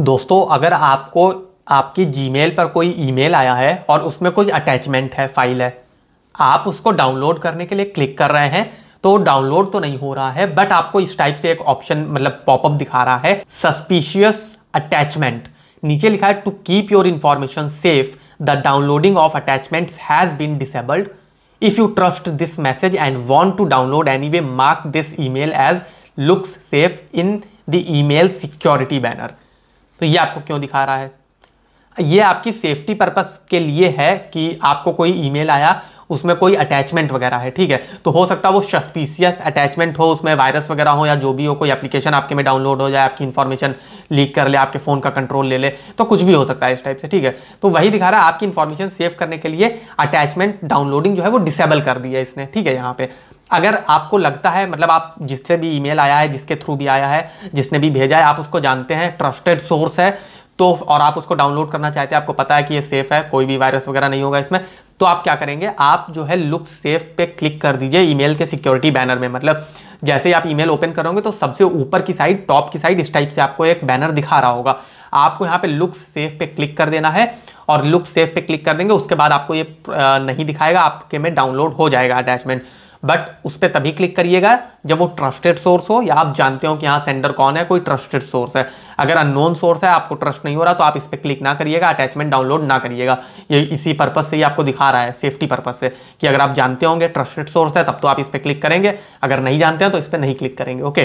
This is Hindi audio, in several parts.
दोस्तों अगर आपको आपकी जीमेल पर कोई ईमेल आया है और उसमें कोई अटैचमेंट है फाइल है आप उसको डाउनलोड करने के लिए क्लिक कर रहे हैं तो डाउनलोड तो नहीं हो रहा है बट आपको इस टाइप से एक ऑप्शन मतलब पॉपअप दिखा रहा है सस्पिशियस अटैचमेंट नीचे लिखा है to keep your information safe the downloading of attachments has been disabled if you trust this message and want to download anyway mark this email as looks safe in the email security banner तो ये आपको क्यों दिखा रहा है ये आपकी सेफ्टी पर्पस के लिए है कि आपको कोई ईमेल आया उसमें कोई अटैचमेंट वगैरह है ठीक है तो हो सकता है वो सस्पिशियस अटैचमेंट हो उसमें वायरस वगैरह हो या जो भी हो कोई एप्लीकेशन आपके में डाउनलोड हो जाए आपकी इन्फॉर्मेशन लीक कर ले आपके फ़ोन का कंट्रोल ले ले तो कुछ भी हो सकता है इस टाइप से ठीक है तो वही दिखा रहा है आपकी इन्फॉर्मेशन सेव करने के लिए अटैचमेंट डाउनलोडिंग जो है वो डिसेबल कर दिया इसने ठीक है यहाँ पर अगर आपको लगता है मतलब आप जिससे भी ईमेल आया है जिसके थ्रू भी आया है जिसने भी भेजा है आप उसको जानते हैं ट्रस्टेड सोर्स है तो और आप उसको डाउनलोड करना चाहते हैं आपको पता है कि ये सेफ़ है कोई भी वायरस वगैरह नहीं होगा इसमें तो आप क्या करेंगे आप जो है लुक सेफ पे क्लिक कर दीजिए ईमेल के सिक्योरिटी बैनर में मतलब जैसे ही आप ईमेल ओपन करोगे तो सबसे ऊपर की साइड टॉप की साइड इस टाइप से आपको एक बैनर दिखा रहा होगा आपको यहाँ पे लुक सेफ पे क्लिक कर देना है और लुक सेफ पे क्लिक कर देंगे उसके बाद आपको ये नहीं दिखाएगा आपके में डाउनलोड हो जाएगा अटैचमेंट बट उस पर तभी क्लिक करिएगा जब वो ट्रस्टेड सोर्स हो या आप जानते हो कि हाँ सेंडर कौन है कोई ट्रस्टेड सोर्स है अगर अननोन सोर्स है आपको ट्रस्ट नहीं हो रहा तो आप इस पर क्लिक ना करिएगा अटैचमेंट डाउनलोड ना करिएगा ये इसी पर्पज़ से ही आपको दिखा रहा है सेफ्टी पर्पज़ से कि अगर आप जानते होंगे ट्रस्टेड सोर्स है तब तो आप इस पर क्लिक करेंगे अगर नहीं जानते हैं तो इस पर नहीं क्लिक करेंगे ओके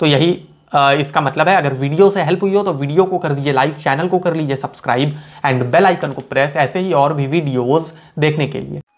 तो यही इसका मतलब है अगर वीडियो से हेल्प हुई हो तो वीडियो को कर दीजिए लाइक चैनल को कर लीजिए सब्सक्राइब एंड बेल आइकन को प्रेस ऐसे ही और भी वीडियोज़ देखने के लिए